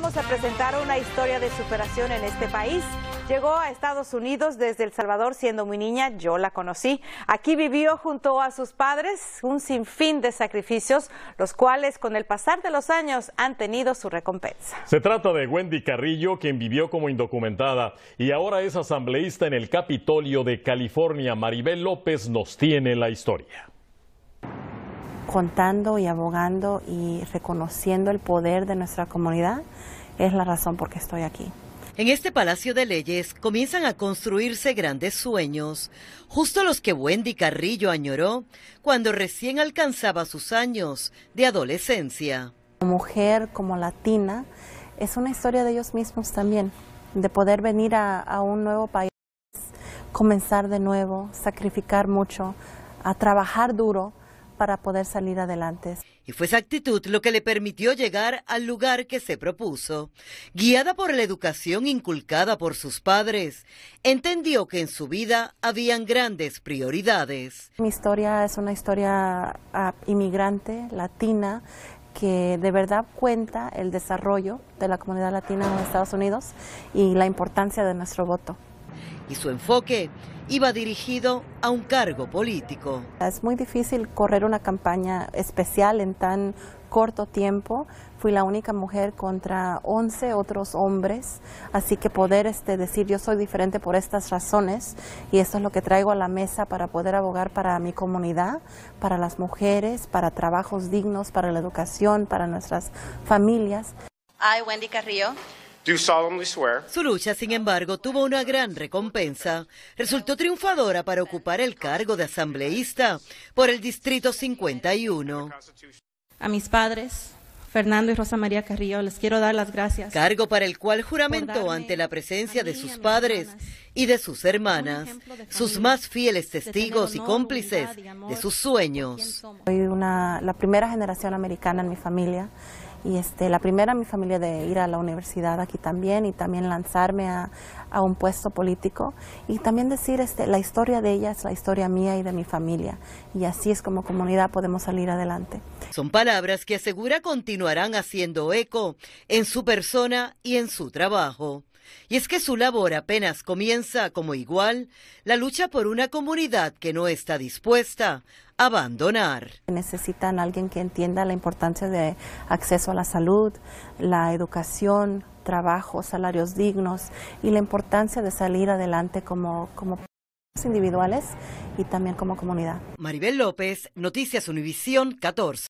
vamos a presentar una historia de superación en este país. Llegó a Estados Unidos desde El Salvador siendo muy niña, yo la conocí. Aquí vivió junto a sus padres un sinfín de sacrificios, los cuales con el pasar de los años han tenido su recompensa. Se trata de Wendy Carrillo, quien vivió como indocumentada y ahora es asambleísta en el Capitolio de California. Maribel López nos tiene la historia contando y abogando y reconociendo el poder de nuestra comunidad es la razón por que estoy aquí. En este Palacio de Leyes comienzan a construirse grandes sueños, justo los que Wendy Carrillo añoró cuando recién alcanzaba sus años de adolescencia. Como mujer, como latina, es una historia de ellos mismos también, de poder venir a un nuevo país, comenzar de nuevo, sacrificar mucho, a trabajar duro para poder salir adelante. Y fue esa actitud lo que le permitió llegar al lugar que se propuso. Guiada por la educación inculcada por sus padres, entendió que en su vida habían grandes prioridades. Mi historia es una historia ah, inmigrante, latina, que de verdad cuenta el desarrollo de la comunidad latina en Estados Unidos y la importancia de nuestro voto y su enfoque iba dirigido a un cargo político. Es muy difícil correr una campaña especial en tan corto tiempo. Fui la única mujer contra 11 otros hombres, así que poder este, decir yo soy diferente por estas razones y esto es lo que traigo a la mesa para poder abogar para mi comunidad, para las mujeres, para trabajos dignos, para la educación, para nuestras familias. Ay, Wendy Carrillo, su lucha, sin embargo, tuvo una gran recompensa. Resultó triunfadora para ocupar el cargo de asambleísta por el Distrito 51. A mis padres, Fernando y Rosa María Carrillo. Les quiero dar las gracias. Cargo para el cual juramento ante la presencia de sus padres y de sus hermanas, sus más fieles testigos y cómplices de sus sueños. Soy una, la primera generación americana en mi familia y este, la primera en mi familia de ir a la universidad aquí también y también lanzarme a, a, un puesto político y también decir este, la historia de ella es la historia mía y de mi familia y así es como comunidad podemos salir adelante. Son palabras que asegura continuarán haciendo eco en su persona y en su trabajo. Y es que su labor apenas comienza como igual la lucha por una comunidad que no está dispuesta a abandonar. Necesitan alguien que entienda la importancia de acceso a la salud, la educación, trabajo, salarios dignos y la importancia de salir adelante como, como individuales y también como comunidad. Maribel López, Noticias Univisión 14.